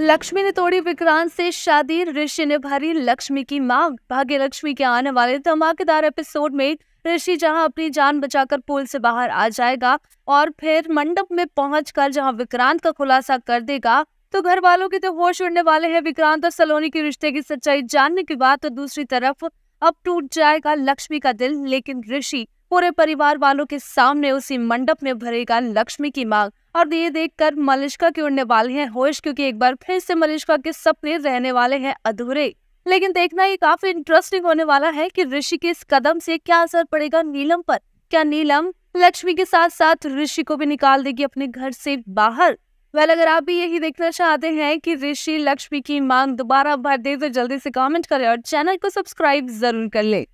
लक्ष्मी ने तोड़ी विक्रांत से शादी ऋषि ने भरी लक्ष्मी की मांग भाग्य लक्ष्मी के आने वाले धमाकेदार एपिसोड में ऋषि जहां अपनी जान बचाकर पुल से बाहर आ जाएगा और फिर मंडप में पहुंचकर जहां विक्रांत का खुलासा कर देगा तो घर वालों के तो होश उड़ने वाले हैं विक्रांत और सलोनी के रिश्ते की सच्चाई जानने के बाद तो दूसरी तरफ अब टूट जाएगा लक्ष्मी का दिल लेकिन ऋषि पूरे परिवार वालों के सामने उसी मंडप में भरेगा लक्ष्मी की मांग और ये देखकर मलिश्का के उड़ने वाले हैं होश क्योंकि एक बार फिर से मलिश्का के सपने रहने वाले हैं अधूरे लेकिन देखना ये काफी इंटरेस्टिंग होने वाला है कि ऋषि के इस कदम से क्या असर पड़ेगा नीलम पर क्या नीलम लक्ष्मी के साथ साथ ऋषि को भी निकाल देगी अपने घर से बाहर वेल अगर आप भी यही देखना चाहते हैं कि ऋषि लक्ष्मी की मांग दोबारा भर दे तो जल्दी से कमेंट करें और चैनल को सब्सक्राइब जरूर कर लें